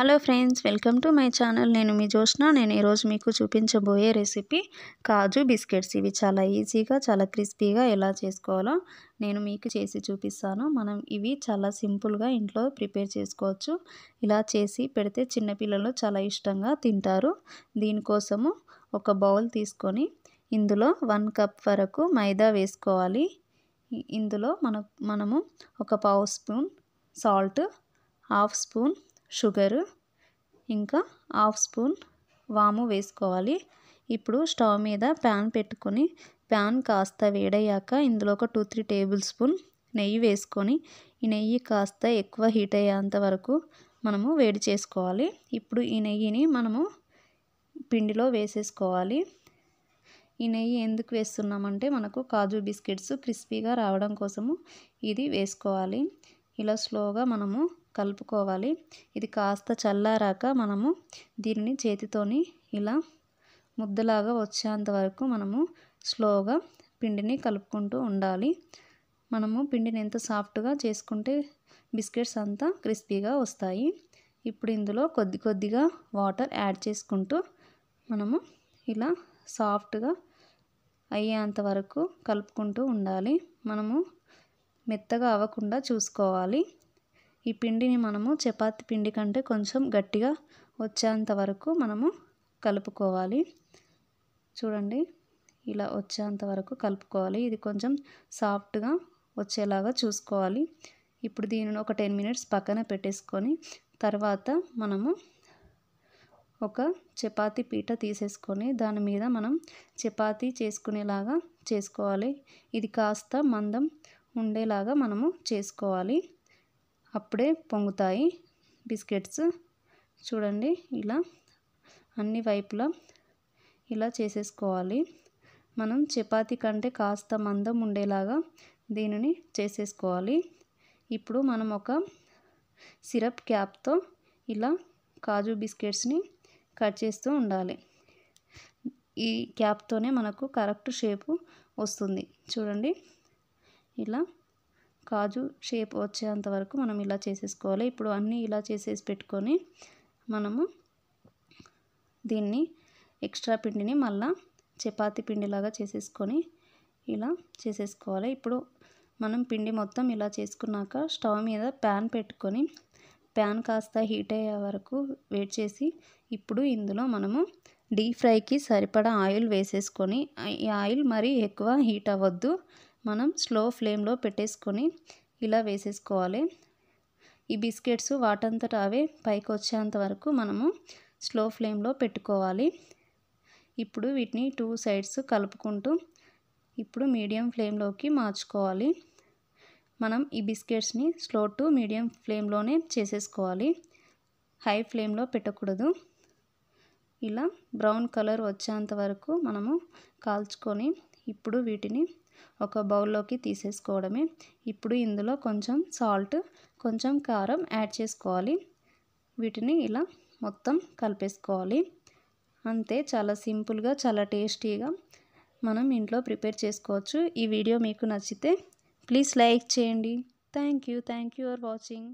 hello friends welcome to my channel నేను మీ జోష్న నేను ఈరోజు మీకు చూపించబోయే రెసిపీ కాజు బిస్కెట్స్ ఇవి చాలా ఈజీగా చాలా క్రిస్పీగా ఎలా చేసుకోవాలో నేను మీకు చేసి చూపిస్తాను మనం ఇవి చాలా సింపుల్గా ఇంట్లో ప్రిపేర్ చేసుకోవచ్చు ఇలా చేసి పెడితే చిన్నపిల్లలు చాలా ఇష్టంగా తింటారు దీనికోసము ఒక బౌల్ తీసుకొని ఇందులో వన్ కప్ వరకు మైదా వేసుకోవాలి ఇందులో మన మనము ఒక పావు spoon salt half spoon sugar ఇంకా హాఫ్ స్పూన్ వాము వేసుకోవాలి ఇప్పుడు స్టవ్ మీద ప్యాన్ పెట్టుకొని ప్యాన్ కాస్త వేడయ్యాక ఇందులో ఒక టూ త్రీ టేబుల్ స్పూన్ నెయ్యి వేసుకొని ఈ నెయ్యి కాస్త ఎక్కువ హీట్ అయ్యేంత వరకు మనము వేడి చేసుకోవాలి ఇప్పుడు ఈ నెయ్యిని మనము పిండిలో వేసేసుకోవాలి ఈ నెయ్యి ఎందుకు వేస్తున్నామంటే మనకు కాజు బిస్కెట్స్ క్రిస్పీగా రావడం కోసము ఇది వేసుకోవాలి ఇలా స్లోగా మనము కలుపుకోవాలి ఇది కాస్త చల్లారాక మనము దీనిని చేతితోని ఇలా ముద్దలాగా వచ్చేంత వరకు మనము స్లోగా పిండిని కలుపుకుంటూ ఉండాలి మనము పిండిని ఎంత సాఫ్ట్గా చేసుకుంటే బిస్కెట్స్ అంతా క్రిస్పీగా వస్తాయి ఇప్పుడు ఇందులో కొద్ది కొద్దిగా వాటర్ యాడ్ చేసుకుంటూ మనము ఇలా సాఫ్ట్గా అయ్యేంత వరకు కలుపుకుంటూ ఉండాలి మనము మెత్తగా అవ్వకుండా చూసుకోవాలి ఈ పిండిని మనము చపాతి పిండి కంటే కొంచెం గట్టిగా వచ్చేంత వరకు మనము కలుపుకోవాలి చూడండి ఇలా వచ్చేంత వరకు కలుపుకోవాలి ఇది కొంచెం సాఫ్ట్గా వచ్చేలాగా చూసుకోవాలి ఇప్పుడు దీనిని ఒక టెన్ మినిట్స్ పక్కన పెట్టేసుకొని తర్వాత మనము ఒక చపాతి పీట తీసేసుకొని దాని మీద మనం చపాతీ చేసుకునేలాగా చేసుకోవాలి ఇది కాస్త మందం ఉండేలాగా మనము చేసుకోవాలి అప్పుడే పొంగుతాయి బిస్కెట్స్ చూడండి ఇలా అన్ని వైపులా ఇలా చేసేసుకోవాలి మనం చపాతి కంటే కాస్త మందం ఉండేలాగా దీనిని చేసేసుకోవాలి ఇప్పుడు మనం ఒక సిరప్ క్యాప్తో ఇలా కాజు బిస్కెట్స్ని కట్ చేస్తూ ఉండాలి ఈ క్యాప్తోనే మనకు కరెక్ట్ షేపు వస్తుంది చూడండి ఇలా కాజు షేప్ వచ్చేంత వరకు మనం ఇలా చేసేసుకోవాలి ఇప్పుడు అన్నీ ఇలా చేసేసి పెట్టుకొని మనము దీన్ని ఎక్స్ట్రా పిండిని మళ్ళా చపాతి పిండిలాగా చేసేసుకొని ఇలా చేసేసుకోవాలి ఇప్పుడు మనం పిండి మొత్తం ఇలా చేసుకున్నాక స్టవ్ మీద ప్యాన్ పెట్టుకొని ప్యాన్ కాస్త హీట్ అయ్యే వరకు వెయిట్ చేసి ఇప్పుడు ఇందులో మనము డీప్ ఫ్రైకి సరిపడా ఆయిల్ వేసేసుకొని ఈ ఆయిల్ మరీ ఎక్కువ హీట్ అవ్వద్దు మనం స్లో ఫ్లేమ్లో పెట్టేసుకొని ఇలా వేసేసుకోవాలి ఈ బిస్కెట్స్ వాటంతట అవే పైకి వచ్చేంత వరకు మనము స్లో ఫ్లేమ్లో పెట్టుకోవాలి ఇప్పుడు వీటిని టూ సైడ్స్ కలుపుకుంటూ ఇప్పుడు మీడియం ఫ్లేమ్లోకి మార్చుకోవాలి మనం ఈ బిస్కెట్స్ని స్లో టు మీడియం ఫ్లేమ్లోనే చేసేసుకోవాలి హై ఫ్లేమ్లో పెట్టకూడదు ఇలా బ్రౌన్ కలర్ వచ్చేంత వరకు మనము కాల్చుకొని ఇప్పుడు వీటిని ఒక బౌల్లోకి తీసేసుకోవడమే ఇప్పుడు ఇందులో కొంచెం సాల్ట్ కొంచెం కారం యాడ్ చేసుకోవాలి వీటిని ఇలా మొత్తం కలిపేసుకోవాలి అంతే చాలా సింపుల్గా చాలా టేస్టీగా మనం ఇంట్లో ప్రిపేర్ చేసుకోవచ్చు ఈ వీడియో మీకు నచ్చితే ప్లీజ్ లైక్ చేయండి thank you thank you for watching